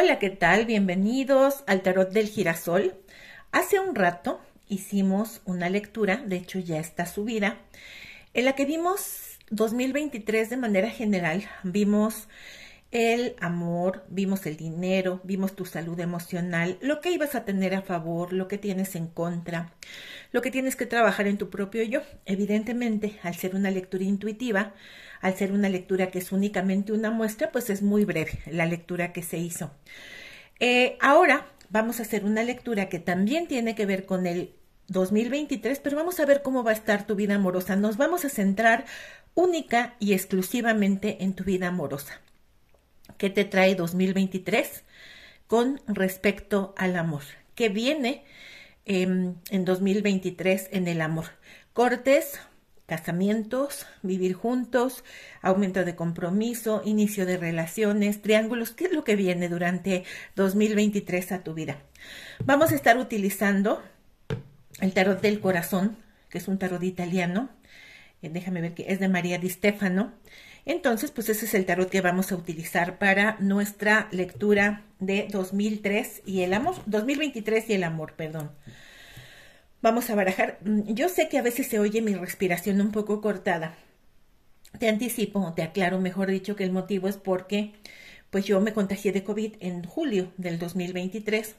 Hola, ¿qué tal? Bienvenidos al Tarot del Girasol. Hace un rato hicimos una lectura, de hecho ya está subida, en la que vimos 2023 de manera general. Vimos el amor, vimos el dinero, vimos tu salud emocional, lo que ibas a tener a favor, lo que tienes en contra, lo que tienes que trabajar en tu propio yo. Evidentemente, al ser una lectura intuitiva, al ser una lectura que es únicamente una muestra, pues es muy breve la lectura que se hizo. Eh, ahora vamos a hacer una lectura que también tiene que ver con el 2023, pero vamos a ver cómo va a estar tu vida amorosa. Nos vamos a centrar única y exclusivamente en tu vida amorosa. ¿Qué te trae 2023 con respecto al amor? ¿Qué viene em, en 2023 en el amor? Cortes casamientos, vivir juntos, aumento de compromiso, inicio de relaciones, triángulos, qué es lo que viene durante 2023 a tu vida. Vamos a estar utilizando el tarot del corazón, que es un tarot italiano. Eh, déjame ver que es de María Di Stefano. Entonces, pues ese es el tarot que vamos a utilizar para nuestra lectura de 2003 y el amor, 2023 y el amor, perdón. Vamos a barajar. Mm, yo sé que a veces se oye mi respiración un poco cortada. Te anticipo, te aclaro, mejor dicho, que el motivo es porque pues yo me contagié de COVID en julio del 2023.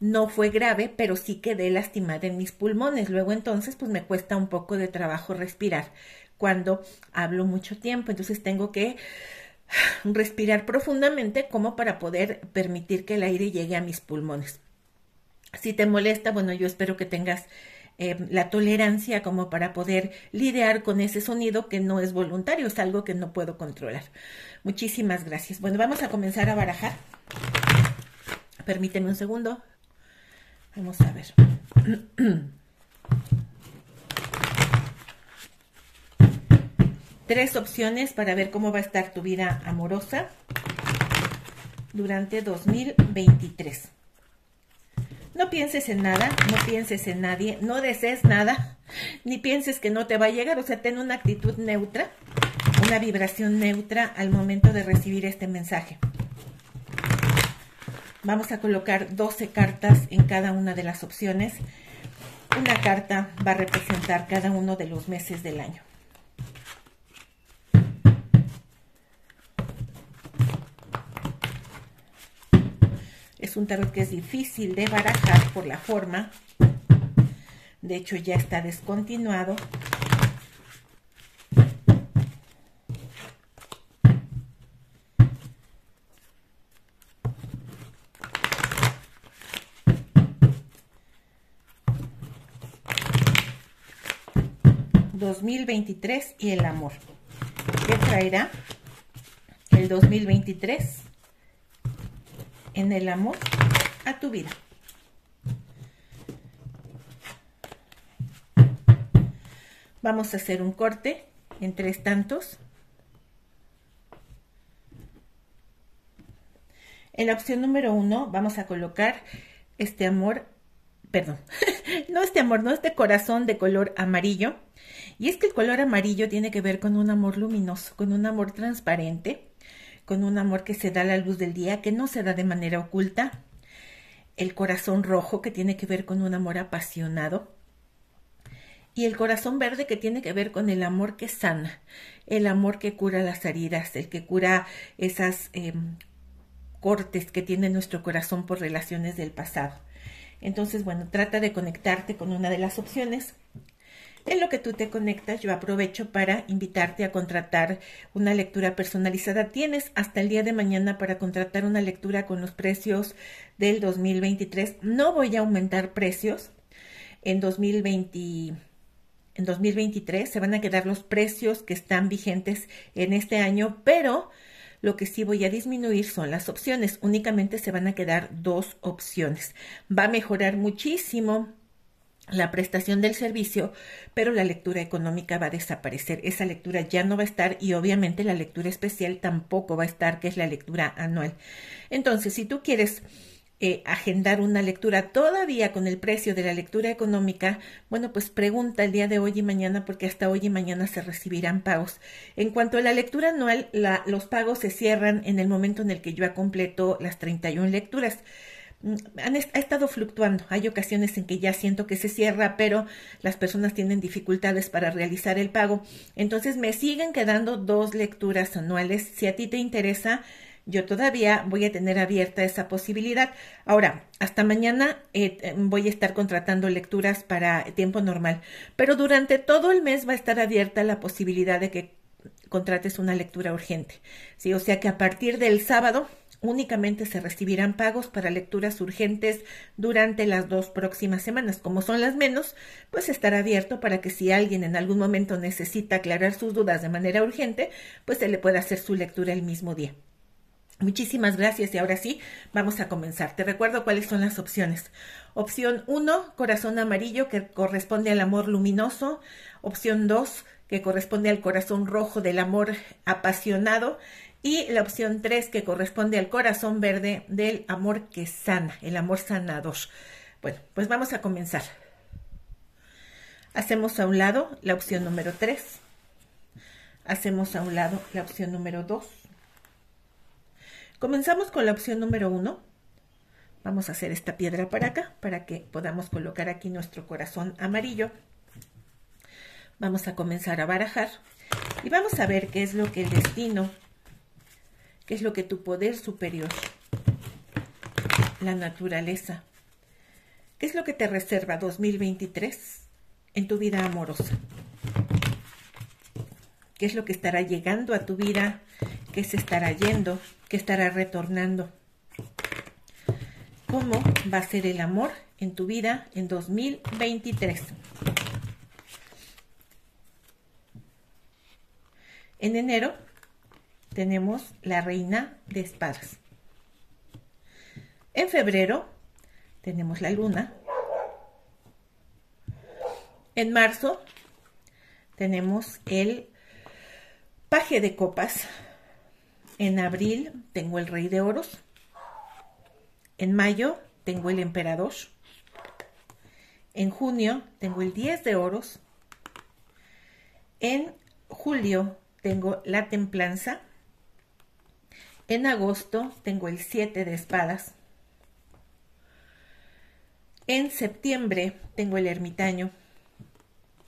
No fue grave, pero sí quedé lastimada en mis pulmones. Luego entonces, pues me cuesta un poco de trabajo respirar cuando hablo mucho tiempo. Entonces tengo que respirar profundamente como para poder permitir que el aire llegue a mis pulmones. Si te molesta, bueno, yo espero que tengas eh, la tolerancia como para poder lidiar con ese sonido que no es voluntario, es algo que no puedo controlar. Muchísimas gracias. Bueno, vamos a comenzar a barajar. Permíteme un segundo. Vamos a ver. Tres opciones para ver cómo va a estar tu vida amorosa durante 2023. No pienses en nada, no pienses en nadie, no desees nada, ni pienses que no te va a llegar. O sea, ten una actitud neutra, una vibración neutra al momento de recibir este mensaje. Vamos a colocar 12 cartas en cada una de las opciones. Una carta va a representar cada uno de los meses del año. Es un tarot que es difícil de barajar por la forma. De hecho, ya está descontinuado. ¿2023 y el amor? ¿Qué traerá el 2023? en el amor a tu vida. Vamos a hacer un corte en tres tantos. En la opción número uno vamos a colocar este amor, perdón, no este amor, no este corazón de color amarillo. Y es que el color amarillo tiene que ver con un amor luminoso, con un amor transparente, con un amor que se da a la luz del día, que no se da de manera oculta. El corazón rojo, que tiene que ver con un amor apasionado. Y el corazón verde, que tiene que ver con el amor que sana, el amor que cura las heridas, el que cura esas em, cortes que tiene nuestro corazón por relaciones del pasado. Entonces, bueno, trata de conectarte con una de las opciones en lo que tú te conectas, yo aprovecho para invitarte a contratar una lectura personalizada. Tienes hasta el día de mañana para contratar una lectura con los precios del 2023. No voy a aumentar precios en 2023 se van a quedar los precios que están vigentes en este año, pero lo que sí voy a disminuir son las opciones. Únicamente se van a quedar dos opciones. Va a mejorar muchísimo la prestación del servicio, pero la lectura económica va a desaparecer. Esa lectura ya no va a estar y obviamente la lectura especial tampoco va a estar, que es la lectura anual. Entonces, si tú quieres eh, agendar una lectura todavía con el precio de la lectura económica, bueno, pues pregunta el día de hoy y mañana porque hasta hoy y mañana se recibirán pagos. En cuanto a la lectura anual, la, los pagos se cierran en el momento en el que yo completo las 31 lecturas. Mm, ha estado fluctuando. Hay ocasiones en que ya siento que se cierra, pero las personas tienen dificultades para realizar el pago. Entonces me siguen quedando dos lecturas anuales. Si a ti te interesa, yo todavía voy a tener abierta esa posibilidad. Ahora, hasta mañana eh, em, voy a estar contratando lecturas para tiempo normal, pero durante todo el mes va a estar abierta la posibilidad de que contrates una lectura urgente. ¿sí? O sea que a partir del sábado únicamente se recibirán pagos para lecturas urgentes durante las dos próximas semanas. Como son las menos, pues estará abierto para que si alguien en algún momento necesita aclarar sus dudas de manera urgente, pues se le pueda hacer su lectura el mismo día. Muchísimas gracias y ahora sí, vamos a comenzar. Te recuerdo cuáles son las opciones. Opción 1, corazón amarillo, que corresponde al amor luminoso. Opción 2, que corresponde al corazón rojo del amor apasionado y la opción 3 que corresponde al corazón verde del amor que sana, el amor sanador. Bueno, pues vamos a comenzar. Hacemos a un lado la opción número 3. Hacemos a un lado la opción número 2. Comenzamos con la opción número 1. Vamos a hacer esta piedra para acá para que podamos colocar aquí nuestro corazón amarillo. Vamos a comenzar a barajar y vamos a ver qué es lo que el destino ¿Qué es lo que tu poder superior, la naturaleza, ¿qué es lo que te reserva 2023 en tu vida amorosa? ¿Qué es lo que estará llegando a tu vida? ¿Qué se estará yendo? ¿Qué estará retornando? ¿Cómo va a ser el amor en tu vida en 2023? En enero tenemos la reina de espadas. En febrero tenemos la luna. En marzo tenemos el paje de copas. En abril tengo el rey de oros. En mayo tengo el emperador. En junio tengo el 10 de oros. En julio tengo la templanza. En agosto tengo el 7 de espadas. En septiembre tengo el ermitaño.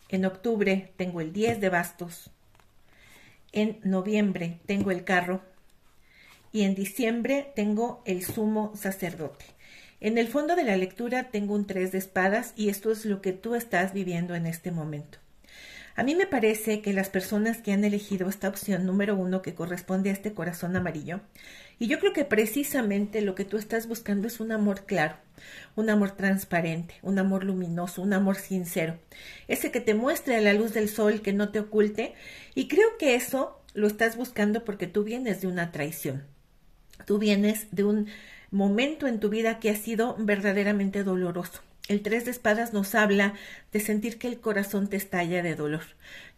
En octubre tengo el 10 de bastos. En noviembre tengo el carro. Y en diciembre tengo el sumo sacerdote. En el fondo de la lectura tengo un 3 de espadas y esto es lo que tú estás viviendo en este momento. A mí me parece que las personas que han elegido esta opción número uno que corresponde a este corazón amarillo, y yo creo que precisamente lo que tú estás buscando es un amor claro, un amor transparente, un amor luminoso, un amor sincero, ese que te muestre la luz del sol, que no te oculte, y creo que eso lo estás buscando porque tú vienes de una traición, tú vienes de un momento en tu vida que ha sido verdaderamente doloroso el tres de espadas nos habla de sentir que el corazón te estalla de dolor.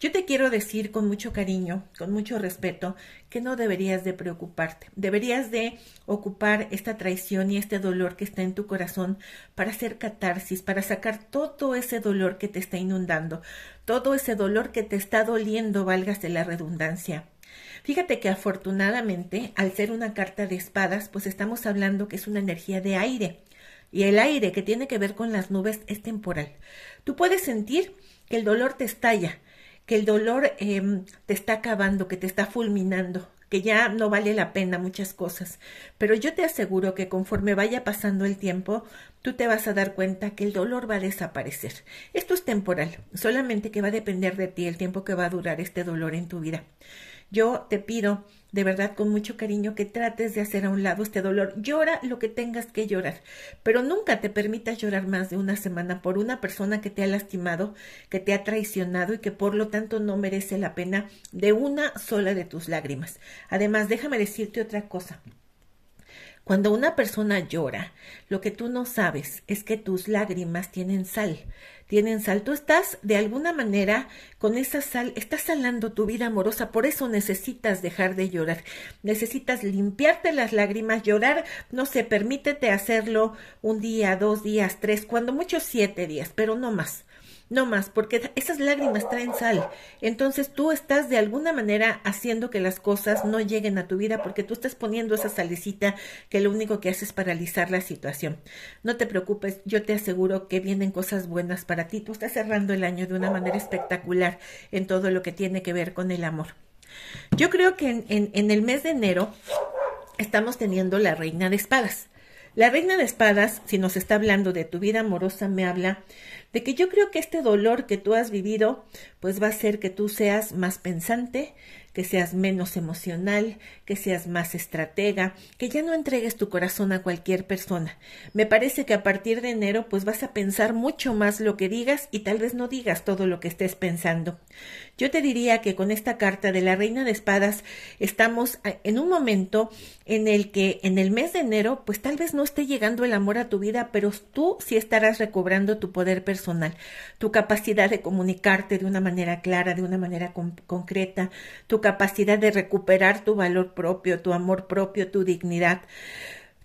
Yo te quiero decir con mucho cariño, con mucho respeto, que no deberías de preocuparte. Deberías de ocupar esta traición y este dolor que está en tu corazón para hacer catarsis, para sacar todo ese dolor que te está inundando, todo ese dolor que te está doliendo, Valgas de la redundancia. Fíjate que afortunadamente, al ser una carta de espadas, pues estamos hablando que es una energía de aire y el aire que tiene que ver con las nubes es temporal. Tú puedes sentir que el dolor te estalla, que el dolor em, te está acabando, que te está fulminando, que ya no vale la pena muchas cosas. Pero yo te aseguro que conforme vaya pasando el tiempo, tú te vas a dar cuenta que el dolor va a desaparecer. Esto es temporal, solamente que va a depender de ti el tiempo que va a durar este dolor en tu vida. Yo te pido de verdad con mucho cariño que trates de hacer a un lado este dolor. Llora lo que tengas que llorar, pero nunca te permitas llorar más de una semana por una persona que te ha lastimado, que te ha traicionado y que por lo tanto no merece la pena de una sola de tus lágrimas. Además, déjame decirte otra cosa. Cuando una persona llora, lo que tú no sabes es que tus lágrimas tienen sal tienen sal. Tú estás de alguna manera con esa sal, estás salando tu vida amorosa, por eso necesitas dejar de llorar, necesitas limpiarte las lágrimas, llorar, no se permítete hacerlo un día, dos días, tres, cuando mucho siete días, pero no más. No más, porque esas lágrimas traen sal. Entonces tú estás de alguna manera haciendo que las cosas no lleguen a tu vida porque tú estás poniendo esa salecita que lo único que hace es paralizar la situación. No te preocupes, yo te aseguro que vienen cosas buenas para ti. Tú estás cerrando el año de una manera espectacular en todo lo que tiene que ver con el amor. Yo creo que en el mes de enero estamos teniendo la reina de espadas. La reina de espadas, si nos está hablando de tu vida amorosa, me habla de que yo creo que este dolor que tú has vivido, pues va a hacer que tú seas más pensante, que seas menos emocional, que seas más estratega, que ya no entregues tu corazón a cualquier persona. Me parece que a partir de enero pues vas a pensar mucho más lo que digas y tal vez no digas todo lo que estés pensando. Yo te diría que con esta carta de la Reina de Espadas estamos eh, en un momento en el que en el mes de enero pues tal vez no esté llegando el amor a tu vida, pero tú sí estarás recobrando tu poder personal personal, tu capacidad de comunicarte de una manera clara, de una manera concreta, tu capacidad de recuperar tu valor propio, tu amor propio, tu dignidad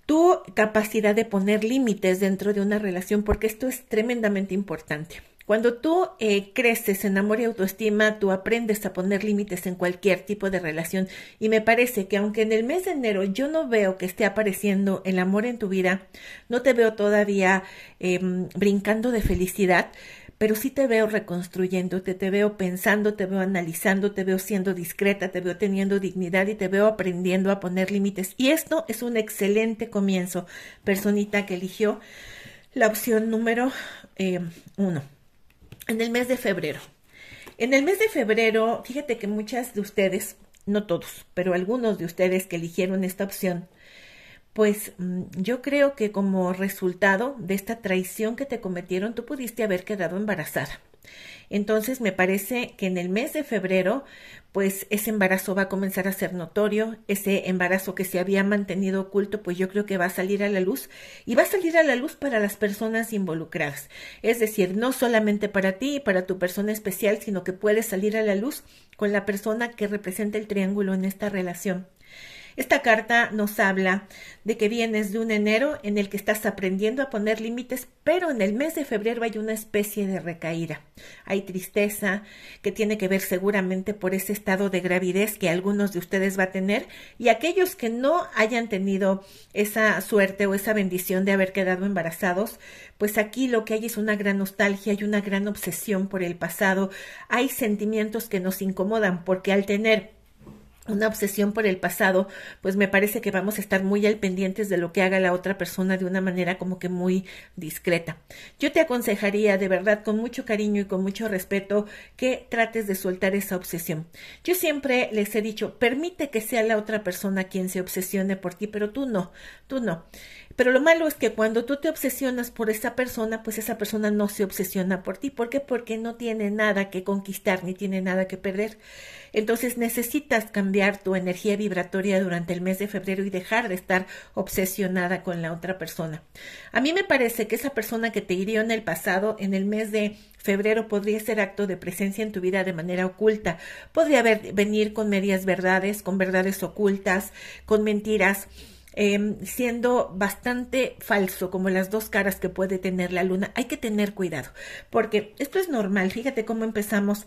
tu capacidad de poner límites dentro de una relación, porque esto es tremendamente importante. Cuando tú eh, creces en amor y autoestima, tú aprendes a poner límites en cualquier tipo de relación. Y me parece que aunque en el mes de enero yo no veo que esté apareciendo el amor en tu vida, no te veo todavía em, brincando de felicidad, pero sí te veo reconstruyéndote, te veo pensando, te veo analizando, te veo siendo discreta, te veo teniendo dignidad y te veo aprendiendo a poner límites. Y esto es un excelente comienzo, personita que eligió la opción número em, uno en el mes de febrero. En el mes de febrero, fíjate que muchas de ustedes, no todos, pero algunos de ustedes que eligieron esta opción, pues mm, yo creo que como resultado de esta traición que te cometieron, tú pudiste haber quedado embarazada. Entonces me parece que en el mes de febrero, pues ese embarazo va a comenzar a ser notorio, ese embarazo que se había mantenido oculto, pues yo creo que va a salir a la luz y va a salir a la luz para las personas involucradas. Es decir, no solamente para ti y para tu persona especial, sino que puedes salir a la luz con la persona que representa el triángulo en esta relación. Esta carta nos habla de que vienes de un enero en el que estás aprendiendo a poner límites, pero en el mes de febrero hay una especie de recaída. Hay tristeza que tiene que ver seguramente por ese estado de gravidez que algunos de ustedes va a tener y aquellos que no hayan tenido esa suerte o esa bendición de haber quedado embarazados, pues aquí lo que hay es una gran nostalgia y una gran obsesión por el pasado. Hay sentimientos que nos incomodan porque al tener una obsesión por el pasado, pues me parece que vamos a estar muy al pendientes de lo que haga la otra persona de una manera como que muy discreta. Yo te aconsejaría de verdad con mucho cariño y con mucho respeto que trates de soltar esa obsesión. Yo siempre les he dicho, permite que sea la otra persona quien se obsesione por ti, pero tú no, tú no. Pero lo malo es que cuando tú te obsesionas por esa persona, pues esa persona no se obsesiona por ti. ¿Por qué? Porque no tiene nada que conquistar ni tiene nada que perder. Entonces necesitas cambiar tu energía vibratoria durante el mes de febrero y dejar de estar obsesionada con la otra persona. A mí me parece que esa persona que te hirió en el pasado, en el mes de febrero, podría ser acto de presencia en tu vida de manera oculta. Podría haber, venir con medias verdades, con verdades ocultas, con mentiras Em, siendo bastante falso, como las dos caras que puede tener la luna, hay que tener cuidado, porque esto es normal. Fíjate cómo empezamos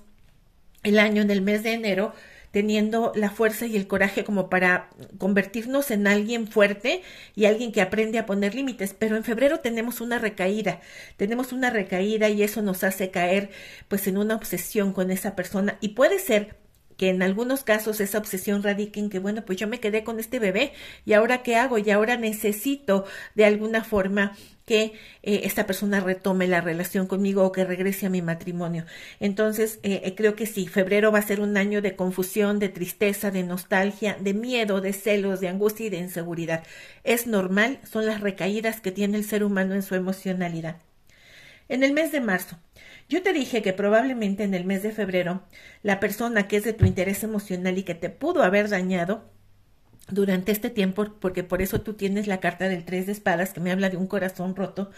el año en el mes de enero teniendo la fuerza y el coraje como para convertirnos en alguien fuerte y alguien que aprende a poner límites. Pero en febrero tenemos una recaída, tenemos una recaída y eso nos hace caer pues en una obsesión con esa persona y puede ser que en algunos casos esa obsesión radica en que, bueno, pues yo me quedé con este bebé y ahora qué hago y ahora necesito de alguna forma que eh, esta persona retome la relación conmigo o que regrese a mi matrimonio. Entonces, eh, eh, creo que sí, febrero va a ser un año de confusión, de tristeza, de nostalgia, de miedo, de celos, de angustia y de inseguridad. Es normal, son las recaídas que tiene el ser humano en su emocionalidad. En el mes de marzo, yo te dije que probablemente en el mes de febrero la persona que es de tu interés emocional y que te pudo haber dañado durante este tiempo, porque por eso tú tienes la carta del tres de espadas que me habla de un corazón roto,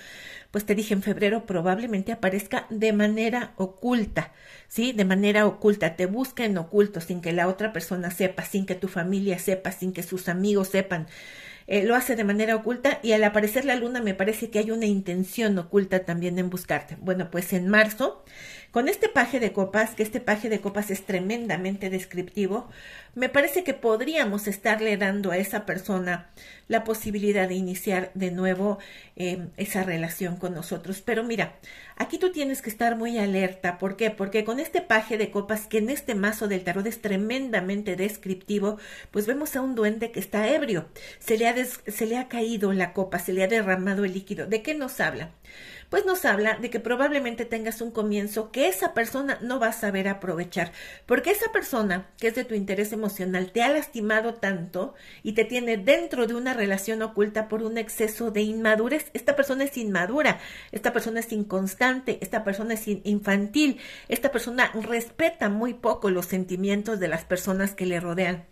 pues te dije en febrero probablemente aparezca de manera oculta, ¿sí? De manera oculta, te busca en oculto, sin que la otra persona sepa, sin que tu familia sepa, sin que sus amigos sepan, eh, lo hace de manera oculta y al aparecer la luna me parece que hay una intención oculta también en buscarte. Bueno, pues en marzo con este paje de copas, que este paje de copas es tremendamente descriptivo, me parece que podríamos estarle dando a esa persona la posibilidad de iniciar de nuevo em, esa relación con nosotros. Pero mira, aquí tú tienes que estar muy alerta. ¿Por qué? Porque con este paje de copas, que en este mazo del tarot es tremendamente descriptivo, pues vemos a un duende que está ebrio. Se le ha, se le ha caído la copa, se le ha derramado el líquido. ¿De qué nos habla? pues nos habla de que probablemente tengas un comienzo que esa persona no va a saber aprovechar, porque esa persona que es de tu interés emocional te ha lastimado tanto y te tiene dentro de una relación oculta por un exceso de inmadurez. Esta persona es inmadura, esta persona es inconstante, esta persona es infantil, esta persona respeta muy poco los sentimientos de las personas que le rodean.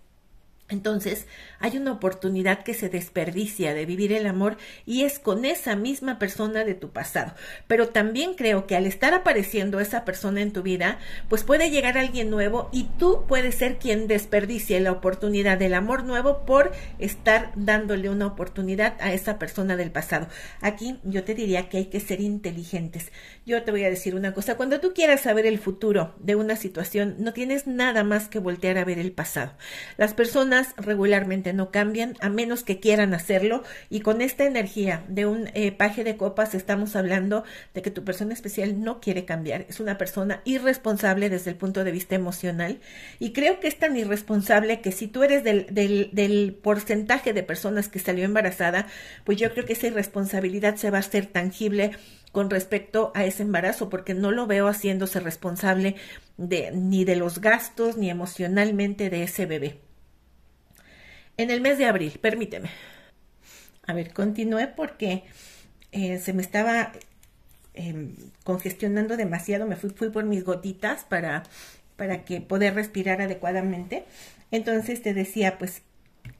Entonces, hay una oportunidad que se desperdicia de vivir el amor y es con esa misma persona de tu pasado. Pero también creo que al estar apareciendo esa persona en tu vida, pues puede llegar alguien nuevo y tú puedes ser quien desperdicie la oportunidad del amor nuevo por estar dándole una oportunidad a esa persona del pasado. Aquí yo te diría que hay que ser inteligentes. Yo te voy a decir una cosa, cuando tú quieras saber el futuro de una situación, no tienes nada más que voltear a ver el pasado. Las personas regularmente no cambian a menos que quieran hacerlo y con esta energía de un eh, paje de copas estamos hablando de que tu persona especial no quiere cambiar, es una persona irresponsable desde el punto de vista emocional y creo que es tan irresponsable que si tú eres del, porcentaje de personas que salió embarazada, pues yo creo que esa irresponsabilidad se va a hacer tangible con respecto a ese embarazo, porque no lo veo haciéndose responsable de, ni de los gastos ni emocionalmente de ese bebé en el mes de abril, permíteme. A ver, continué porque eh, se me estaba em, congestionando demasiado, me fui, fui por mis gotitas para, para que poder respirar adecuadamente. Entonces te decía, pues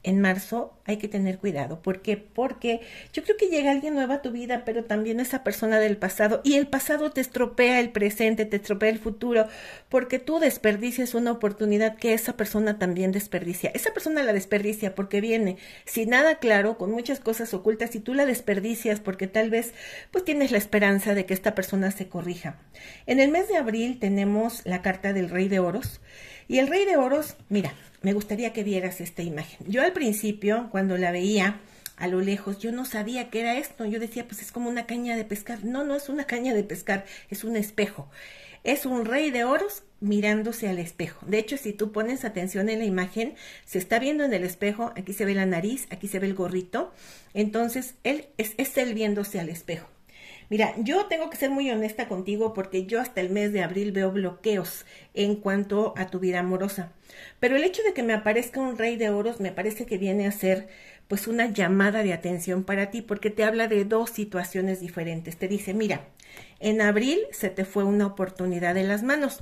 en marzo hay que tener cuidado. ¿Por qué? Porque yo creo que llega alguien nuevo a tu vida, pero también esa persona del pasado. Y el pasado te estropea el presente, te estropea el futuro, porque tú desperdicias una oportunidad que esa persona también desperdicia. Esa persona la desperdicia porque viene sin nada claro, con muchas cosas ocultas, y tú la desperdicias porque tal vez pues tienes la esperanza de que esta persona se corrija. En el mes de abril tenemos la carta del Rey de Oros. Y el rey de oros, mira, me gustaría que vieras esta imagen. Yo al principio, cuando la veía a lo lejos, yo no sabía qué era esto. Yo decía, pues es como una caña de pescar. No, no es una caña de pescar, es un espejo. Es un rey de oros mirándose al espejo. De hecho, si tú pones atención en la imagen, se está viendo en el espejo, aquí se ve la nariz, aquí se ve el gorrito. Entonces, él es, es él viéndose al espejo. Mira, yo tengo que ser muy honesta contigo porque yo hasta el mes de abril veo bloqueos en cuanto a tu vida amorosa. Pero el hecho de que me aparezca un rey de oros me parece que viene a ser pues una llamada de atención para ti porque te habla de dos situaciones diferentes. Te dice, mira, en abril se te fue una oportunidad de las manos.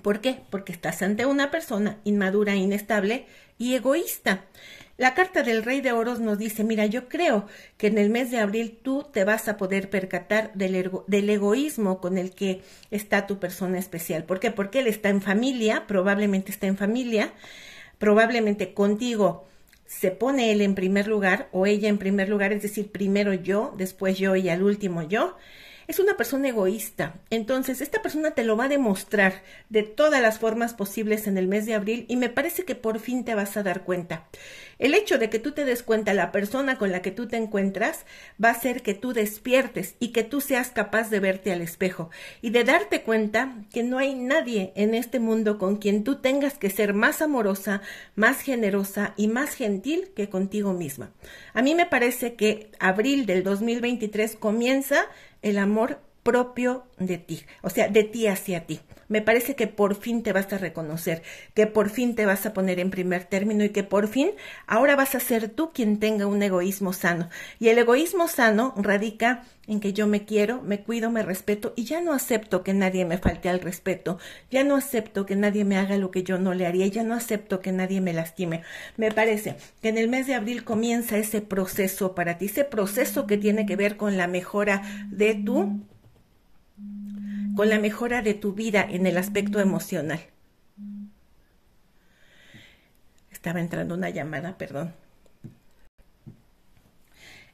¿Por qué? Porque estás ante una persona inmadura, inestable y egoísta. La carta del rey de oros nos dice, mira, yo creo que en el mes de abril tú te vas a poder percatar del, egoísmo con el que está tu persona especial. ¿Por qué? Porque él está en familia, probablemente está en familia, probablemente contigo se pone él en primer lugar o ella en primer lugar, es decir, primero yo, después yo y al último yo es una persona egoísta. Entonces, esta persona te lo va a demostrar de todas las formas posibles en el mes de abril y me parece que por fin te vas a dar cuenta. El hecho de que tú te des cuenta la persona con la que tú te encuentras va a hacer que tú despiertes y que tú seas capaz de verte al espejo y de darte cuenta que no hay nadie en este mundo con quien tú tengas que ser más amorosa, más generosa y más gentil que contigo misma. A mí me parece que abril del 2023 comienza el amor propio de ti, o sea, de ti hacia ti me parece que por fin te vas a reconocer, que por fin te vas a poner en primer término y que por fin ahora vas a ser tú quien tenga un egoísmo sano. Y el egoísmo sano radica en que yo me quiero, me cuido, me respeto y ya no acepto que nadie me falte al respeto, ya no acepto que nadie me haga lo que yo no le haría, ya no acepto que nadie me lastime. Me parece que en el mes de abril comienza ese proceso para ti, ese proceso que tiene que ver con la mejora de tu con la mejora de tu vida en el aspecto emocional. Estaba entrando una llamada, perdón.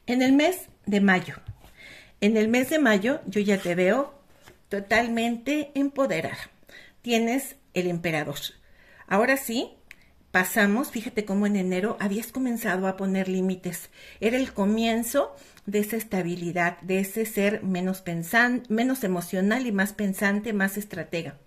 En el mes de mayo, en el mes de mayo yo ya te veo totalmente empoderada. Tienes el emperador. Ahora sí, pasamos, fíjate cómo en enero habías comenzado a poner límites. Era el comienzo de esa estabilidad, de ese ser menos, pensan, menos emocional y más pensante, más estratega.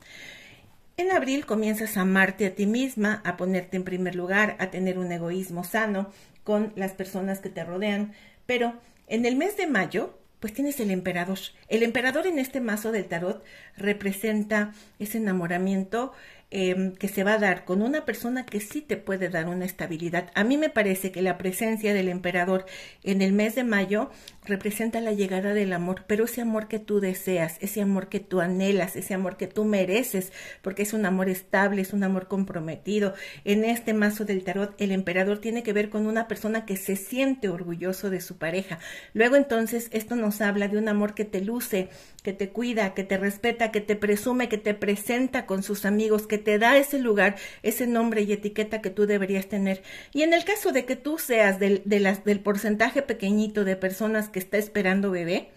En abril comienzas a amarte a ti misma, a ponerte en primer lugar, a tener un egoísmo sano con las personas que te rodean, pero en el mes de mayo, pues tienes el emperador. El emperador en este mazo del tarot representa ese enamoramiento, Em, que se va a dar con una persona que sí te puede dar una estabilidad. A mí me parece que la presencia del emperador en el mes de mayo representa la llegada del amor, pero ese amor que tú deseas, ese amor que tú anhelas, ese amor que tú mereces, porque es un amor estable, es un amor comprometido. En este mazo del tarot, el emperador tiene que ver con una persona que se siente orgulloso de su pareja. Luego entonces, esto nos habla de un amor que te luce, que te cuida, que te respeta, que te presume, que te presenta con sus amigos, que te da ese lugar, ese nombre y etiqueta que tú deberías tener. Y en el caso de que tú seas del, de las, del porcentaje pequeñito de personas que está esperando bebé,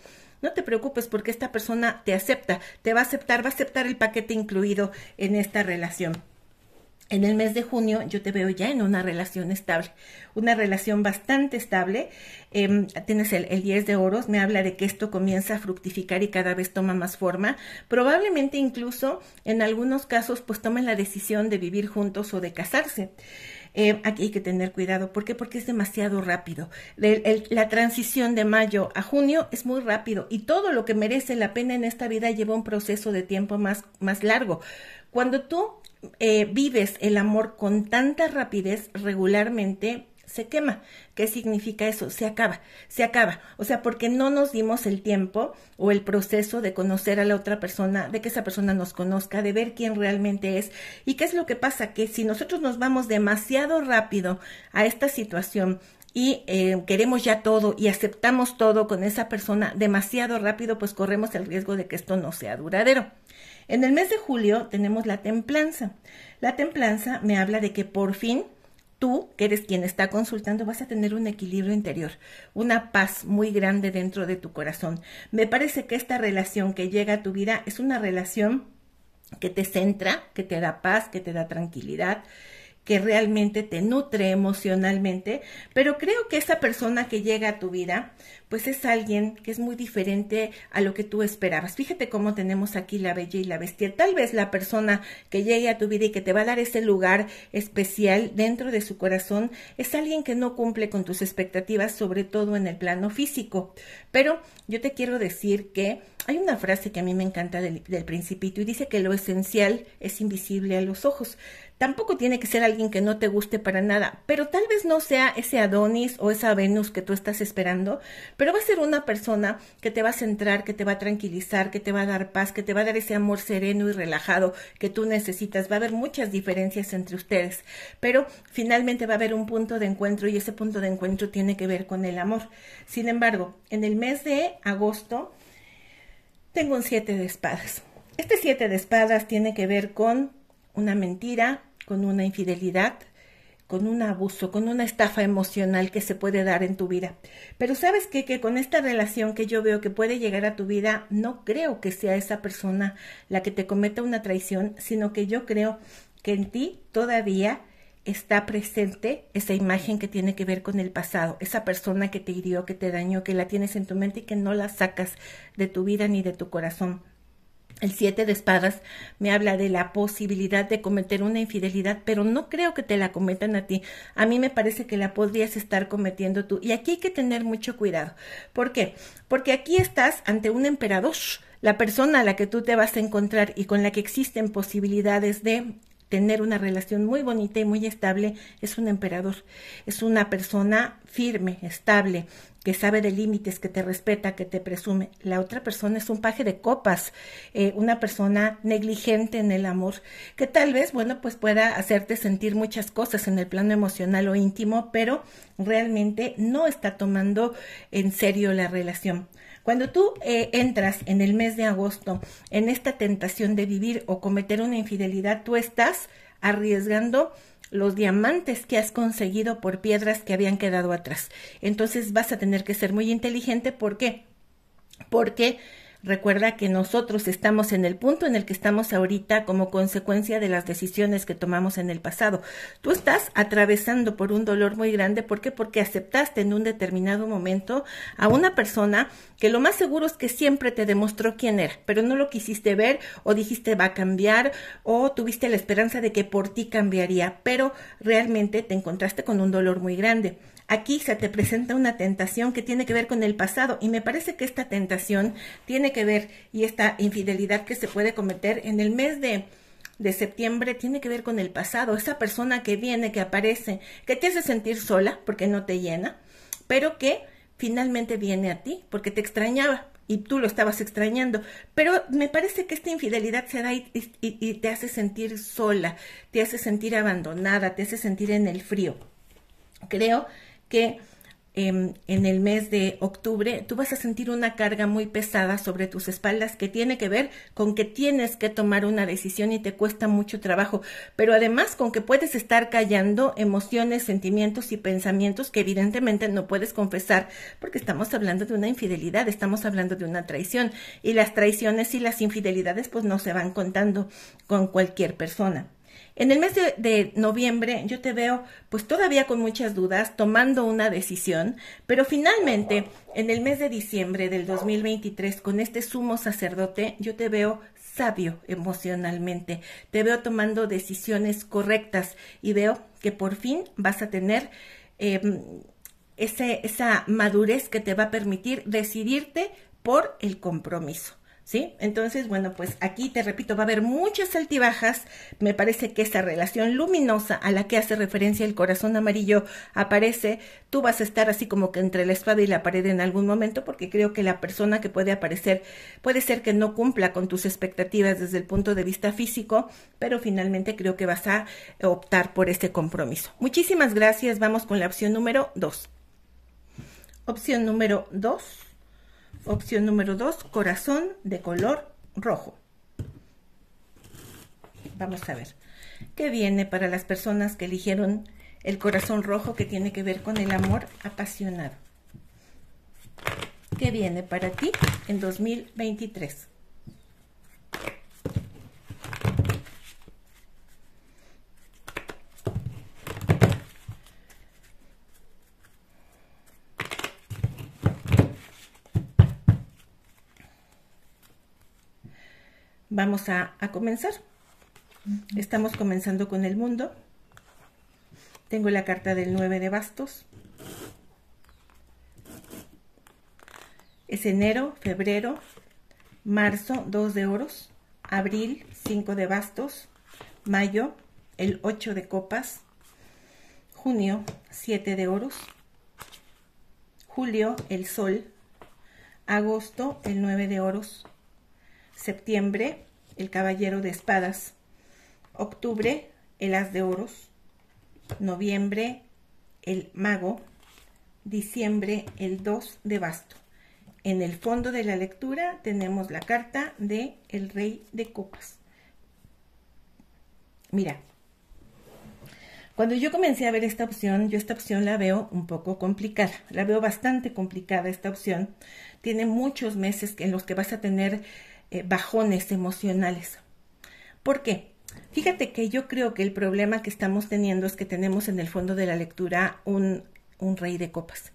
no te preocupes porque esta persona te acepta, te va a aceptar, va a aceptar el paquete incluido en esta relación. En el mes de junio yo te veo ya en una relación estable, una relación bastante estable. Em, tienes el, el, 10 de oros, me habla de que esto comienza a fructificar y cada vez toma más forma. Probablemente incluso en algunos casos pues tomen la decisión de vivir juntos o de casarse. Eh, aquí hay que tener cuidado. ¿Por qué? Porque es demasiado rápido. la transición de mayo a junio es muy rápido y todo lo que merece la pena en esta vida lleva un proceso de tiempo más, más largo. Cuando tú eh, vives el amor con tanta rapidez regularmente, se quema. ¿Qué significa eso? Se acaba, se acaba. O sea, porque no nos dimos el tiempo o el proceso de conocer a la otra persona, de que esa persona nos conozca, de ver quién realmente es. ¿Y qué es lo que pasa? Que si nosotros nos vamos demasiado rápido a esta situación, y eh, queremos ya todo y aceptamos todo con esa persona demasiado rápido, pues corremos el riesgo de que esto no sea duradero. En el mes de julio tenemos la templanza. La templanza me habla de que por fin tú, que eres quien está consultando, vas a tener un equilibrio interior, una paz muy grande dentro de tu corazón. Me parece que esta relación que llega a tu vida es una relación que te centra, que te da paz, que te da tranquilidad, que realmente te nutre emocionalmente, pero creo que esa persona que llega a tu vida, pues es alguien que es muy diferente a lo que tú esperabas. Fíjate cómo tenemos aquí la bella y la bestia. Tal vez la persona que llegue a tu vida y que te va a dar ese lugar especial dentro de su corazón es alguien que no cumple con tus expectativas, sobre todo en el plano físico. Pero yo te quiero decir que hay una frase que a mí me encanta del, principito y dice que lo esencial es invisible a los ojos. Tampoco tiene que ser alguien que no te guste para nada, pero tal vez no sea ese Adonis o esa Venus que tú estás esperando, pero va a ser una persona que te va a centrar, que te va a tranquilizar, que te va a dar paz, que te va a dar ese amor sereno y relajado que tú necesitas. Va a haber muchas diferencias entre ustedes, pero finalmente va a haber un punto de encuentro y ese punto de encuentro tiene que ver con el amor. Sin embargo, en el mes de agosto, tengo un siete de espadas. Este siete de espadas tiene que ver con una mentira, con una infidelidad, con un abuso, con una estafa emocional que se puede dar en tu vida. Pero sabes qué? que con esta relación que yo veo que puede llegar a tu vida, no creo que sea esa persona la que te cometa una traición, sino que yo creo que en ti todavía está presente esa imagen que tiene que ver con el pasado, esa persona que te hirió, que te dañó, que la tienes en tu mente y que no la sacas de tu vida ni de tu corazón. El siete de espadas me habla de la posibilidad de cometer una infidelidad, pero no creo que te la cometan a ti. A mí me parece que la podrías estar cometiendo tú. Y aquí hay que tener mucho cuidado. ¿Por qué? Porque aquí estás ante un emperador la persona a la que tú te vas a encontrar y con la que existen posibilidades de tener una relación muy bonita y muy estable es un emperador, es una persona firme, estable, que sabe de límites, que te respeta, que te presume. La otra persona es un paje de copas, eh, una persona negligente en el amor, que tal vez, bueno, pues pueda hacerte sentir muchas cosas en el plano emocional o íntimo, pero realmente no está tomando en serio la relación. Cuando tú eh, entras en el mes de agosto en esta tentación de vivir o cometer una infidelidad, tú estás arriesgando los diamantes que has conseguido por piedras que habían quedado atrás. Entonces vas a tener que ser muy inteligente. ¿Por qué? Porque Recuerda que nosotros estamos en el punto en el que estamos ahorita como consecuencia de las decisiones que tomamos en el pasado. Tú estás atravesando por un dolor muy grande. ¿Por qué? Porque aceptaste en un determinado momento a una persona que lo más seguro es que siempre te demostró quién era, pero no lo quisiste ver o dijiste va a cambiar o tuviste la esperanza de que por ti cambiaría, pero realmente te encontraste con un dolor muy grande. Aquí se te presenta una tentación que tiene que ver con el pasado y me parece que esta tentación tiene que ver y esta infidelidad que se puede cometer en el mes de de septiembre tiene que ver con el pasado, esa persona que viene, que aparece, que te hace sentir sola porque no te llena, pero que finalmente viene a ti porque te extrañaba y tú lo estabas extrañando. Pero me parece que esta infidelidad se da y te hace sentir sola, te hace sentir abandonada, te hace sentir en el frío. Creo que em, en el mes de octubre tú vas a sentir una carga muy pesada sobre tus espaldas que tiene que ver con que tienes que tomar una decisión y te cuesta mucho trabajo, pero además con que puedes estar callando emociones, sentimientos y pensamientos que evidentemente no puedes confesar porque estamos hablando de una infidelidad, estamos hablando de una traición y las traiciones y las infidelidades pues no se van contando con cualquier persona. En el mes de, noviembre yo te veo pues todavía con muchas dudas, tomando una decisión, pero finalmente en el mes de diciembre del 2023 con este sumo sacerdote yo te veo sabio emocionalmente, te veo tomando decisiones correctas y veo que por fin vas a tener em, esa madurez que te va a permitir decidirte por el compromiso. ¿sí? Entonces, bueno, pues aquí te repito, va a haber muchas altibajas. Me parece que esa relación luminosa a la que hace referencia el corazón amarillo aparece. Tú vas a estar así como que entre la espada y la pared en algún momento, porque creo que la persona que puede aparecer puede ser que no cumpla con tus expectativas desde el punto de vista físico, pero finalmente creo que vas a optar por este compromiso. Muchísimas gracias. Vamos con la opción número 2. Opción número 2. Opción número 2, corazón de color rojo. Vamos a ver. ¿Qué viene para las personas que eligieron el corazón rojo que tiene que ver con el amor apasionado? ¿Qué viene para ti en 2023? vamos a, comenzar. Estamos comenzando con el mundo. Tengo la carta del 9 de bastos. Es enero, febrero, marzo, 2 de oros, abril, 5 de bastos, mayo, el 8 de copas, junio, 7 de oros, julio, el sol, agosto, el 9 de oros, septiembre, el caballero de espadas. Octubre, el as de oros. Noviembre, el mago. Diciembre, el 2 de basto. En el fondo de la lectura tenemos la carta de el rey de copas. Mira, cuando yo comencé a ver esta opción, yo esta opción la veo un poco complicada, la veo bastante complicada esta opción. Tiene muchos meses en los que vas a tener eh, bajones emocionales. ¿Por qué? Fíjate que yo creo que el problema que estamos teniendo es que tenemos en el fondo de la lectura un, un rey de copas.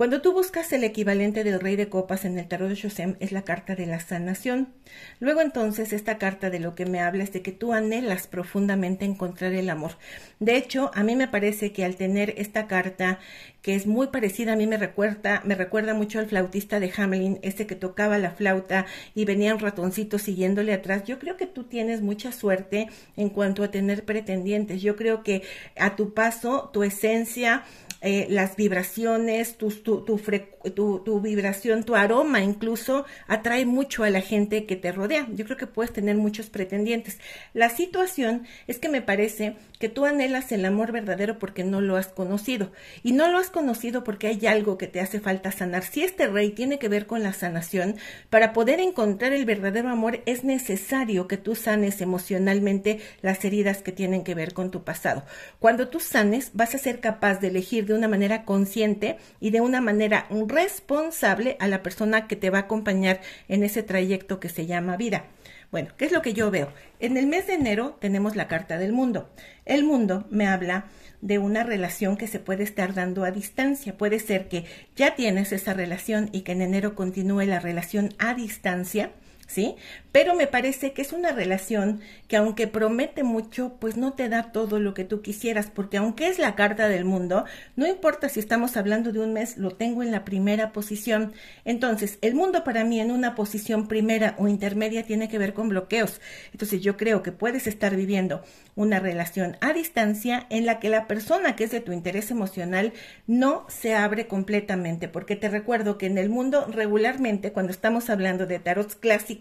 Cuando tú buscas el equivalente del rey de copas en el tarot de Shosem es la carta de la sanación. Luego entonces esta carta de lo que me habla es de que tú anhelas profundamente encontrar el amor. De hecho, a mí me parece que al tener esta carta que es muy parecida, a mí me recuerda, me recuerda mucho al flautista de Hamelin, ese que tocaba la flauta y venía un ratoncito siguiéndole atrás. Yo creo que tú tienes mucha suerte en cuanto a tener pretendientes. Yo creo que a tu paso, tu esencia, eh, las vibraciones, tus, tu, tu frecuencia tu, vibración, tu aroma incluso atrae mucho a la gente que te rodea. Yo creo que puedes tener muchos pretendientes. La situación es que me parece que tú anhelas el amor verdadero porque no lo has conocido. Y no lo has conocido porque hay algo que te hace falta sanar. Si este rey tiene que ver con la sanación, para poder encontrar el verdadero amor es necesario que tú sanes emocionalmente las heridas que tienen que ver con tu pasado. Cuando tú sanes, vas a ser capaz de elegir de una manera consciente y de una manera responsable a la persona que te va a acompañar en ese trayecto que se llama vida. Bueno, ¿qué es lo que yo veo? En el mes de enero tenemos la carta del mundo. El mundo me habla de una relación que se puede estar dando a distancia. Puede ser que ya tienes esa relación y que en enero continúe la relación a distancia ¿sí? Pero me parece que es una relación que aunque promete mucho, pues no te da todo lo que tú quisieras, porque aunque es la carta del mundo, no importa si estamos hablando de un mes, lo tengo en la primera posición. Entonces, el mundo para mí en una posición primera o intermedia tiene que ver con bloqueos. Entonces, yo creo que puedes estar viviendo una relación a distancia en la que la persona que es de tu interés emocional no se abre completamente, porque te recuerdo que en el mundo regularmente, cuando estamos hablando de tarot clásicos,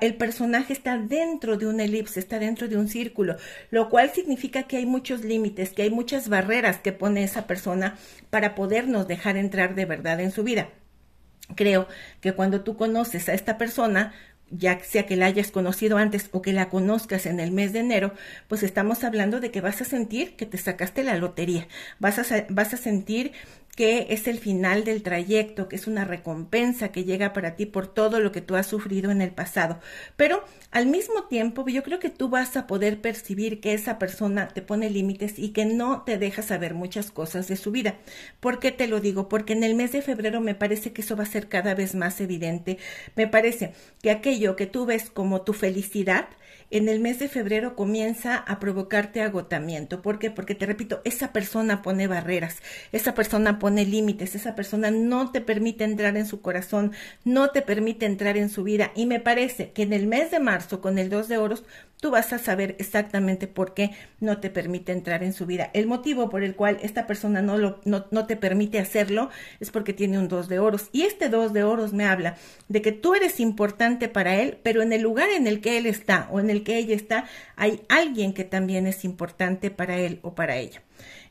el personaje está dentro de una elipse, está dentro de un círculo, lo cual significa que hay muchos límites, que hay muchas barreras que pone esa persona para podernos dejar entrar de verdad en su vida. Creo que cuando tú conoces a esta persona, ya sea que la hayas conocido antes o que la conozcas en el mes de enero, pues estamos hablando de que vas a sentir que te sacaste la lotería, vas vas a sentir que es el final del trayecto, que es una recompensa que llega para ti por todo lo que tú has sufrido en el pasado. Pero al mismo tiempo, yo creo que tú vas a poder percibir que esa persona te pone límites y que no te deja saber muchas cosas de su vida. ¿Por qué te lo digo? Porque en el mes de febrero me parece que eso va a ser cada vez más evidente. Me parece que aquello que tú ves como tu felicidad, en el mes de febrero comienza a provocarte agotamiento. ¿Por qué? Porque te repito, esa persona pone barreras, esa persona pone límites, esa persona no te permite entrar en su corazón, no te permite entrar en su vida. Y me parece que en el mes de marzo, con el 2 de oros, tú vas a saber exactamente por qué no te permite entrar en su vida. El motivo por el cual esta persona no, lo, no, te permite hacerlo es porque tiene un dos de oros. Y este dos de oros me habla de que tú eres importante para él, pero en el lugar en el que él está o en el que ella está, hay alguien que también es importante para él o para ella.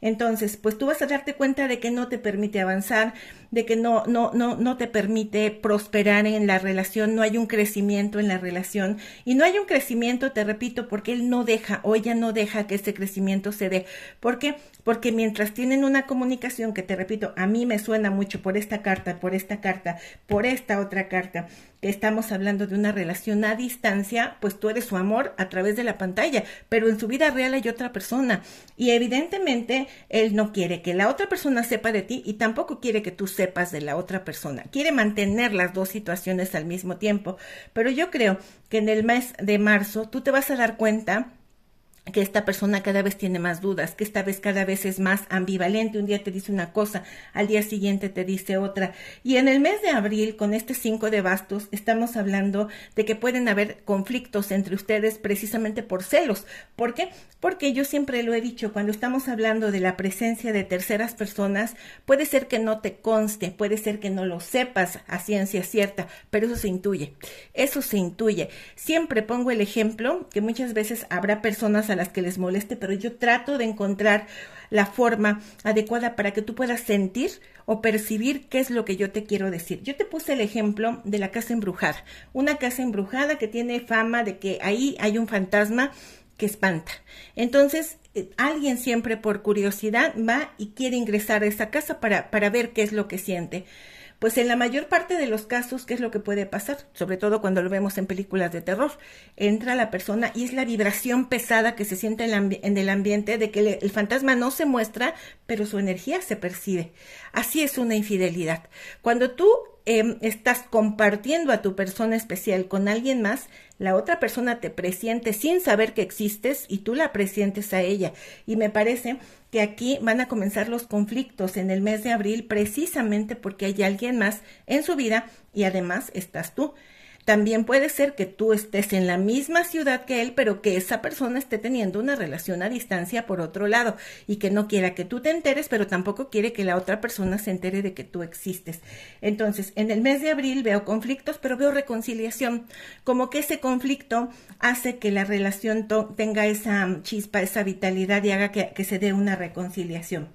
Entonces, pues tú vas a darte cuenta de que no te permite avanzar, de que no, no, no, no te permite prosperar en la relación, no hay un crecimiento en la relación. Y no hay un crecimiento, te repito, porque él no deja o ella no deja que ese crecimiento se dé. ¿Por qué? Porque mientras tienen una comunicación que, te repito, a mí me suena mucho por esta carta, por esta carta, por esta otra carta, que estamos hablando de una relación a distancia, pues tú eres su amor a través de la pantalla, pero en su vida real hay otra persona. Y evidentemente él no quiere que la otra persona sepa de ti y tampoco quiere que tú sepas de la otra persona. Quiere mantener las dos situaciones al mismo tiempo, pero yo creo que en el mes de marzo tú te vas a dar cuenta que esta persona cada vez tiene más dudas, que esta vez cada vez es más ambivalente, un día te dice una cosa, al día siguiente te dice otra. Y en el mes de abril, con este 5 de bastos, estamos hablando de que pueden haber conflictos entre ustedes precisamente por celos. ¿Por qué? Porque yo siempre lo he dicho, cuando estamos hablando de la presencia de terceras personas, puede ser que no te conste, puede ser que no lo sepas a ciencia cierta, pero eso se intuye, eso se intuye. Siempre pongo el ejemplo que muchas veces habrá personas a las que les moleste, pero yo trato de encontrar la forma adecuada para que tú puedas sentir o percibir qué es lo que yo te quiero decir. Yo te puse el ejemplo de la casa embrujada, una casa embrujada que tiene fama de que ahí hay un fantasma que espanta. Entonces, eh, alguien siempre por curiosidad va y quiere ingresar a esa casa para, para ver qué es lo que siente. Pues en la mayor parte de los casos, ¿qué es lo que puede pasar? Sobre todo cuando lo vemos en películas de terror. Entra la persona y es la vibración pesada que se siente en, el ambiente de que el fantasma no se muestra, pero su energía se percibe. Así es una infidelidad. Cuando tú em, estás compartiendo a tu persona especial con alguien más, la otra persona te presiente sin saber que existes y tú la presientes a ella. Y me parece que aquí van a comenzar los conflictos en el mes de abril precisamente porque hay alguien más en su vida y además estás tú. También puede ser que tú estés en la misma ciudad que él, pero que esa persona esté teniendo una relación a distancia por otro lado y que no quiera que tú te enteres, pero tampoco quiere que la otra persona se entere de que tú existes. Entonces, en el mes de abril veo conflictos, pero veo reconciliación, como que ese conflicto hace que la relación tenga esa chispa, esa vitalidad y haga que, se dé una reconciliación.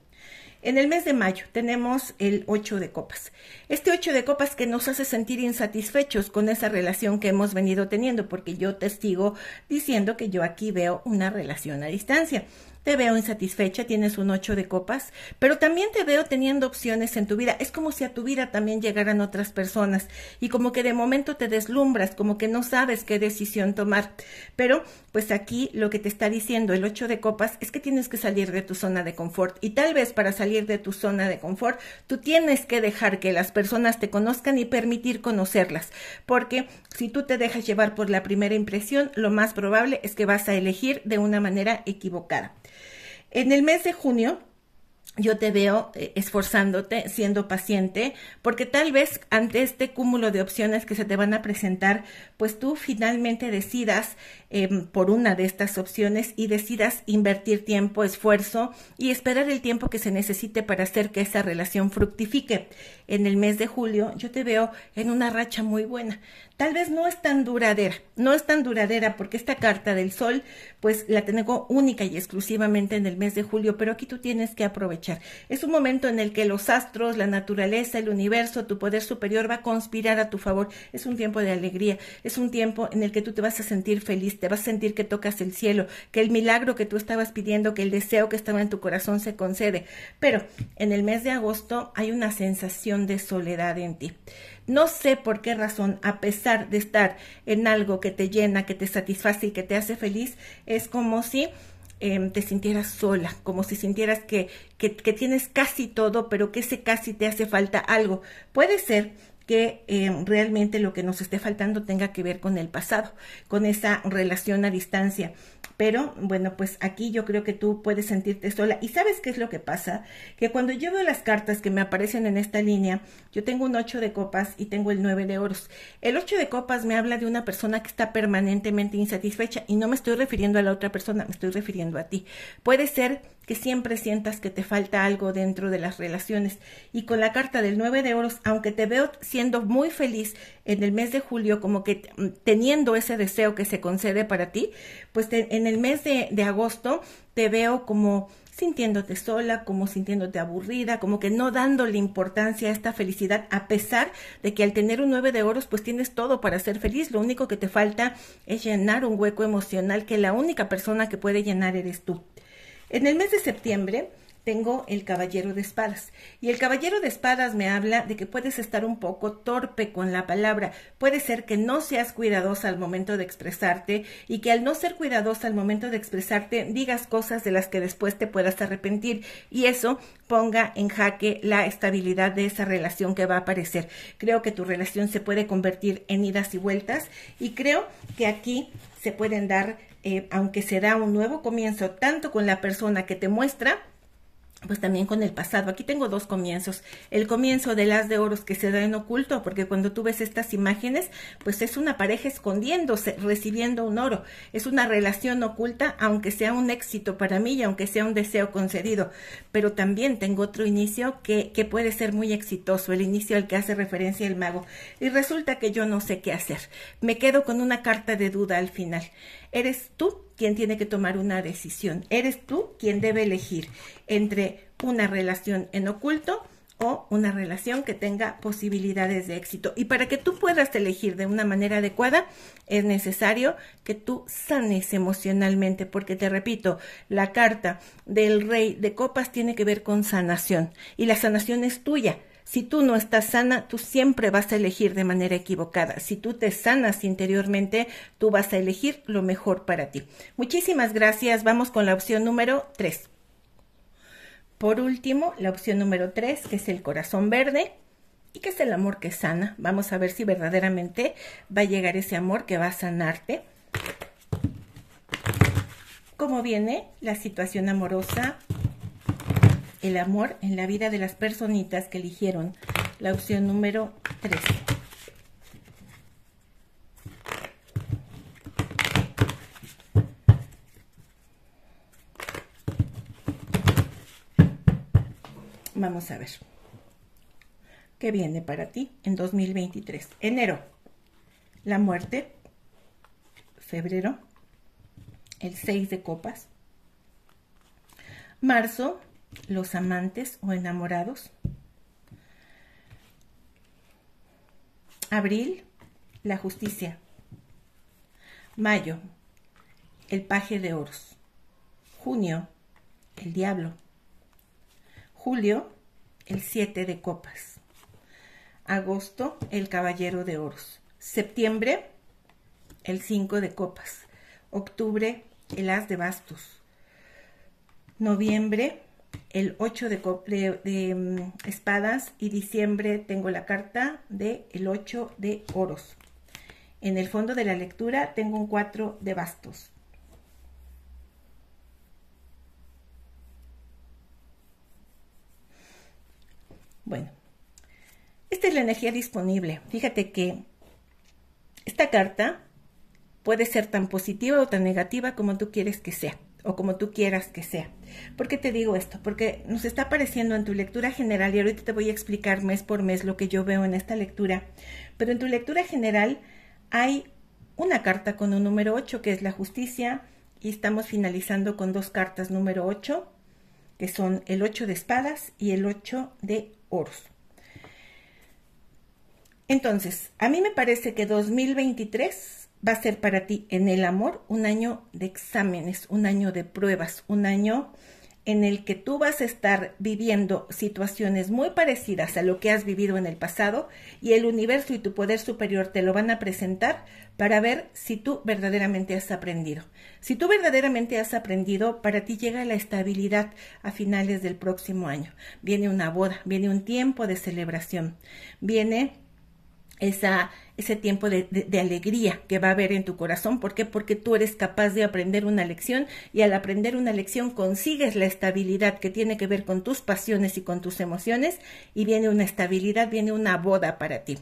En el mes de mayo tenemos el 8 de copas. Este 8 de copas que nos hace sentir insatisfechos con esa relación que hemos venido teniendo, porque yo testigo diciendo que yo aquí veo una relación a distancia te veo insatisfecha, tienes un ocho de copas, pero también te veo teniendo opciones en tu vida. Es como si a tu vida también llegaran otras personas y como que de momento te deslumbras, como que no sabes qué decisión tomar. Pero pues aquí lo que te está diciendo el ocho de copas es que tienes que salir de tu zona de confort y tal vez para salir de tu zona de confort tú tienes que dejar que las personas te conozcan y permitir conocerlas, porque si tú te dejas llevar por la primera impresión, lo más probable es que vas a elegir de una manera equivocada. En el mes de junio, yo te veo eh, esforzándote, siendo paciente, porque tal vez ante este cúmulo de opciones que se te van a presentar, pues tú finalmente decidas em, por una de estas opciones y decidas invertir tiempo, esfuerzo y esperar el tiempo que se necesite para hacer que esa relación fructifique. En el mes de julio yo te veo en una racha muy buena tal vez no es tan duradera, no es tan duradera porque esta carta del sol, pues la tengo única y exclusivamente en el mes de julio, pero aquí tú tienes que aprovechar. Es un momento en el que los astros, la naturaleza, el universo, tu poder superior va a conspirar a tu favor. Es un tiempo de alegría, es un tiempo en el que tú te vas a sentir feliz, te vas a sentir que tocas el cielo, que el milagro que tú estabas pidiendo, que el deseo que estaba en tu corazón se concede. Pero en el mes de agosto hay una sensación de soledad en ti. No sé por qué razón, a pesar de estar en algo que te llena, que te satisface y que te hace feliz, es como si em, te sintieras sola, como si sintieras que, que, tienes casi todo, pero que ese casi te hace falta algo. Puede ser que em, realmente lo que nos esté faltando tenga que ver con el pasado, con esa relación a distancia pero bueno, pues aquí yo creo que tú puedes sentirte sola. ¿Y sabes qué es lo que pasa? Que cuando llevo las cartas que me aparecen en esta línea, yo tengo un 8 de copas y tengo el 9 de oros. El 8 de copas me habla de una persona que está permanentemente insatisfecha y no me estoy refiriendo a la otra persona, me estoy refiriendo a ti. Puede ser que siempre sientas que te falta algo dentro de las relaciones. Y con la carta del 9 de oros, aunque te veo siendo muy feliz en el mes de julio, como que mm, teniendo ese deseo que se concede para ti, pues en el mes de, agosto te veo como sintiéndote sola, como sintiéndote aburrida, como que no dándole importancia a esta felicidad, a pesar de que al tener un 9 de oros, pues tienes todo para ser feliz. Lo único que te falta es llenar un hueco emocional que la única persona que puede llenar eres tú. En el mes de septiembre tengo el Caballero de Espadas. Y el Caballero de Espadas me habla de que puedes estar un poco torpe con la palabra. Puede ser que no seas cuidadosa al momento de expresarte y que al no ser cuidadosa al momento de expresarte digas cosas de las que después te puedas arrepentir y eso ponga en jaque la estabilidad de esa relación que va a aparecer. Creo que tu relación se puede convertir en idas y vueltas y creo que aquí se pueden dar eh, aunque se da un nuevo comienzo tanto con la persona que te muestra pues también con el pasado. Aquí tengo dos comienzos. El comienzo del las de oros que se da en oculto, porque cuando tú ves estas imágenes, pues es una pareja escondiéndose, recibiendo un oro. Es una relación oculta, aunque sea un éxito para mí y aunque sea un deseo concedido. Pero también tengo otro inicio que, que puede ser muy exitoso, el inicio al que hace referencia el mago. Y resulta que yo no sé qué hacer. Me quedo con una carta de duda al final. ¿Eres tú quien tiene que tomar una decisión. Eres tú quien debe elegir entre una relación en oculto o una relación que tenga posibilidades de éxito. Y para que tú puedas elegir de una manera adecuada, es necesario que tú sanes emocionalmente, porque te repito, la carta del rey de copas tiene que ver con sanación y la sanación es tuya. Si tú no estás sana, tú siempre vas a elegir de manera equivocada. Si tú te sanas interiormente, tú vas a elegir lo mejor para ti. Muchísimas gracias. Vamos con la opción número 3. Por último, la opción número 3, que es el corazón verde y que es el amor que sana. Vamos a ver si verdaderamente va a llegar ese amor que va a sanarte. Cómo viene la situación amorosa el amor en la vida de las personitas que eligieron la opción número 3. Vamos a ver. ¿Qué viene para ti en 2023? Enero, la muerte. Febrero, el 6 de copas. Marzo, los amantes o enamorados. Abril, la justicia. Mayo, el paje de oros. Junio, el diablo. Julio, el siete de copas. Agosto, el caballero de oros. Septiembre, el cinco de copas. Octubre, el as de bastos. Noviembre, el 8 de, mm, espadas y diciembre tengo la carta de el 8 de oros. En el fondo de la lectura tengo un 4 de bastos. Bueno, esta es la energía disponible. Fíjate que esta carta puede ser tan positiva o tan negativa como tú quieres que sea o como tú quieras que sea. ¿Por qué te digo esto? Porque nos está apareciendo en tu lectura general, y ahorita te voy a explicar mes por mes lo que yo veo en esta lectura, pero en tu lectura general hay una carta con un número 8, que es la justicia, y estamos finalizando con dos cartas número 8, que son el 8 de espadas y el 8 de oros. Entonces, a mí me parece que 2023 va a ser para ti en el amor un año de exámenes, un año de pruebas, un año en el que tú vas a estar viviendo situaciones muy parecidas a lo que has vivido en el pasado y el universo y tu poder superior te lo van a presentar para ver si tú verdaderamente has aprendido. Si tú verdaderamente has aprendido, para ti llega la estabilidad a finales del próximo año. Viene una boda, viene un tiempo de celebración, viene esa ese tiempo de, alegría que va a haber en tu corazón. ¿Por qué? Porque tú eres capaz de aprender una lección y al aprender una lección consigues la estabilidad que tiene que ver con tus pasiones y con tus emociones y viene una estabilidad, viene una boda para ti.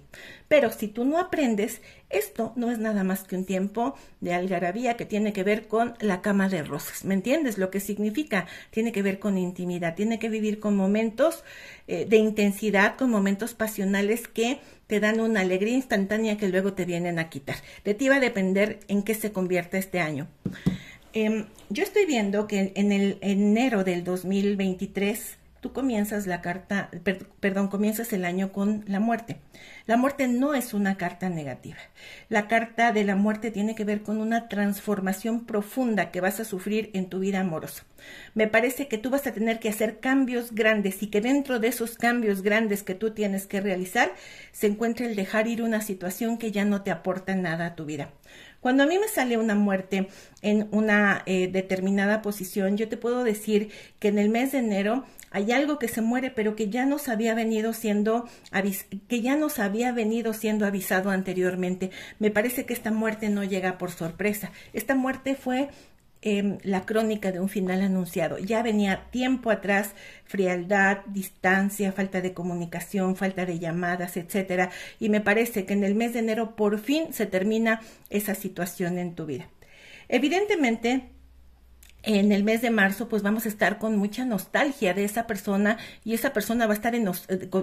Pero si tú no aprendes, esto no es nada más que un tiempo de algarabía que tiene que ver con la cama de rosas. ¿Me entiendes lo que significa? Tiene que ver con intimidad, tiene que vivir con momentos eh, de intensidad, con momentos pasionales que te dan una alegría instantánea que luego te vienen a quitar. De ti va a depender en qué se convierta este año. Em, yo estoy viendo que en el enero del 2023 tú comienzas la carta, perdón, comienzas el año con la muerte. La muerte no es una carta negativa. La carta de la muerte tiene que ver con una transformación profunda que vas a sufrir en tu vida amorosa. Me parece que tú vas a tener que hacer cambios grandes y que dentro de esos cambios grandes que tú tienes que realizar se encuentra el dejar ir una situación que ya no te aporta nada a tu vida. Cuando a mí me sale una muerte en una eh, determinada posición, yo te puedo decir que en el mes de enero hay algo que se muere, pero que ya nos había venido siendo que ya nos había venido siendo avisado anteriormente. Me parece que esta muerte no llega por sorpresa. Esta muerte fue em, la crónica de un final anunciado. Ya venía tiempo atrás frialdad, distancia, falta de comunicación, falta de llamadas, etcétera. Y me parece que en el mes de enero por fin se termina esa situación en tu vida. Evidentemente, en el mes de marzo, pues vamos a estar con mucha nostalgia de esa persona y esa persona va a estar eh,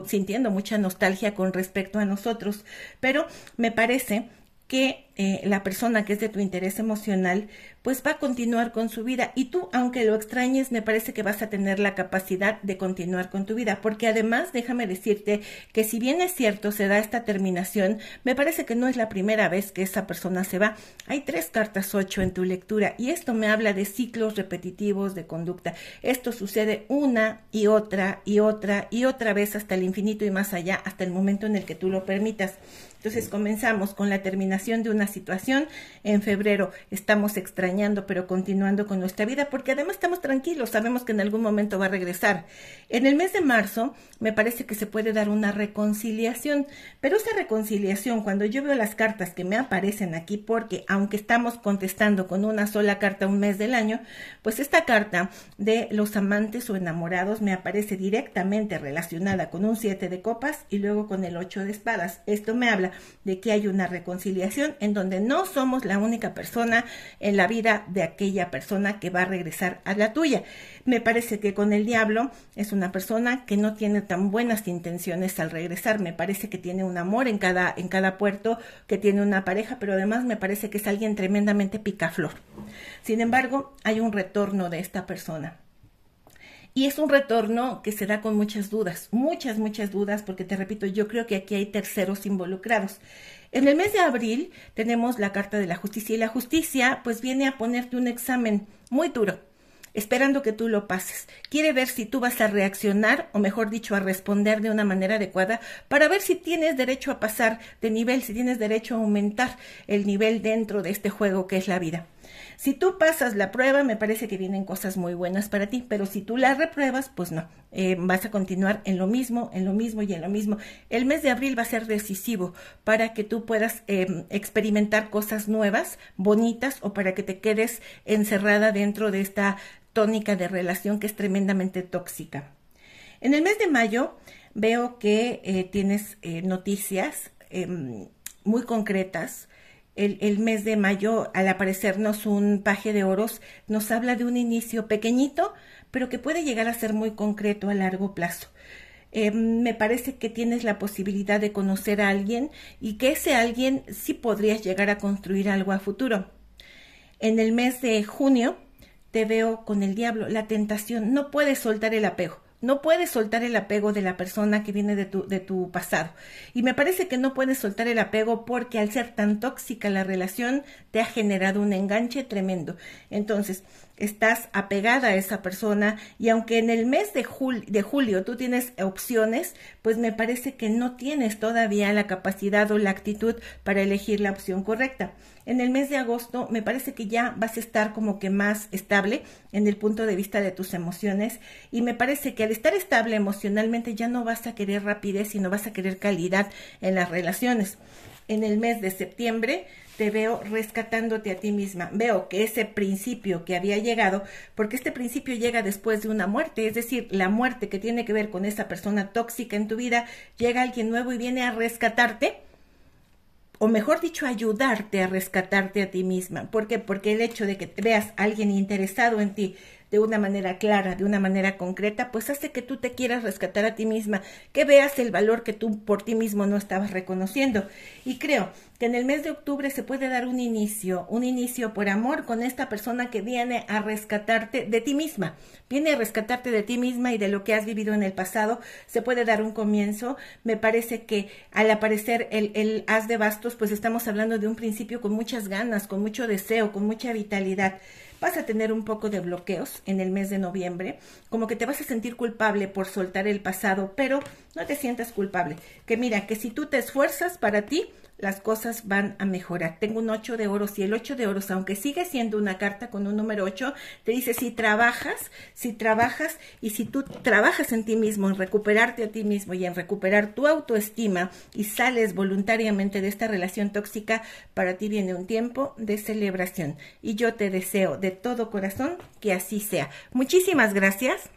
sintiendo mucha nostalgia con respecto a nosotros. Pero me parece que eh, la persona que es de tu interés emocional, pues va a continuar con su vida. Y tú, aunque lo extrañes, me parece que vas a tener la capacidad de continuar con tu vida. Porque además, déjame decirte que si bien es cierto, se da esta terminación, me parece que no es la primera vez que esa persona se va. Hay tres cartas ocho en tu lectura y esto me habla de ciclos repetitivos de conducta. Esto sucede una y otra y otra y otra vez hasta el infinito y más allá, hasta el momento en el que tú lo permitas. Entonces comenzamos con la terminación de una situación. En febrero estamos extrañando, pero continuando con nuestra vida, porque además estamos tranquilos, sabemos que en algún momento va a regresar. En el mes de marzo me parece que se puede dar una reconciliación, pero esa reconciliación, cuando yo veo las cartas que me aparecen aquí, porque aunque estamos contestando con una sola carta un mes del año, pues esta carta de los amantes o enamorados me aparece directamente relacionada con un siete de copas y luego con el ocho de espadas. Esto me habla de que hay una reconciliación en donde no somos la única persona en la vida de aquella persona que va a regresar a la tuya. Me parece que con el diablo es una persona que no tiene tan buenas intenciones al regresar. Me parece que tiene un amor en cada, en cada puerto, que tiene una pareja, pero además me parece que es alguien tremendamente picaflor. Sin embargo, hay un retorno de esta persona. Y es un retorno que se da con muchas dudas, muchas, muchas dudas, porque te repito, yo creo que aquí hay terceros involucrados. En el mes de abril tenemos la Carta de la Justicia y la justicia pues viene a ponerte un examen muy duro, esperando que tú lo pases. Quiere ver si tú vas a reaccionar o mejor dicho a responder de una manera adecuada para ver si tienes derecho a pasar de nivel, si tienes derecho a aumentar el nivel dentro de este juego que es la vida. Si tú pasas la prueba, me parece que vienen cosas muy buenas para ti, pero si tú la repruebas, pues no, eh, vas a continuar en lo mismo, en lo mismo y en lo mismo. El mes de abril va a ser decisivo para que tú puedas eh, experimentar cosas nuevas, bonitas, o para que te quedes encerrada dentro de esta tónica de relación que es tremendamente tóxica. En el mes de mayo veo que eh, tienes noticias em, muy concretas el, mes de mayo, al aparecernos un paje de oros, nos habla de un inicio pequeñito, pero que puede llegar a ser muy concreto a largo plazo. Em, me parece que tienes la posibilidad de conocer a alguien y que ese alguien sí podrías llegar a construir algo a futuro. En el mes de junio te veo con el diablo, la tentación, no puedes soltar el apego no puedes soltar el apego de la persona que viene de tu, de tu pasado. Y me parece que no puedes soltar el apego porque al ser tan tóxica la relación te ha generado un enganche tremendo. Entonces, estás apegada a esa persona y aunque en el mes de julio, de julio, tú tienes opciones, pues me parece que no tienes todavía la capacidad o la actitud para elegir la opción correcta. En el mes de agosto me parece que ya vas a estar como que más estable en el punto de vista de tus emociones y me parece que al estar estable emocionalmente ya no vas a querer rapidez, sino vas a querer calidad en las relaciones en el mes de septiembre te veo rescatándote a ti misma. Veo que ese principio que había llegado, porque este principio llega después de una muerte, es decir, la muerte que tiene que ver con esa persona tóxica en tu vida, llega alguien nuevo y viene a rescatarte o mejor dicho, ayudarte a rescatarte a ti misma. ¿Por qué? Porque el hecho de que veas a alguien interesado en ti, de una manera clara, de una manera concreta, pues hace que tú te quieras rescatar a ti misma, que veas el valor que tú por ti mismo no estabas reconociendo. Y creo que en el mes de octubre se puede dar un inicio, un inicio por amor con esta persona que viene a rescatarte de ti misma, viene a rescatarte de ti misma y de lo que has vivido en el pasado, se puede dar un comienzo. Me parece que al aparecer el, haz de bastos, pues estamos hablando de un principio con muchas ganas, con mucho deseo, con mucha vitalidad vas a tener un poco de bloqueos en el mes de noviembre, como que te vas a sentir culpable por soltar el pasado, pero no te sientas culpable, que mira, que si tú te esfuerzas para ti, las cosas van a mejorar. Tengo un 8 de oros y el 8 de oros, aunque sigue siendo una carta con un número 8, te dice si trabajas, si trabajas y si tú trabajas en ti mismo, en recuperarte a ti mismo y en recuperar tu autoestima y sales voluntariamente de esta relación tóxica, para ti viene un tiempo de celebración. Y yo te deseo de todo corazón que así sea. Muchísimas gracias.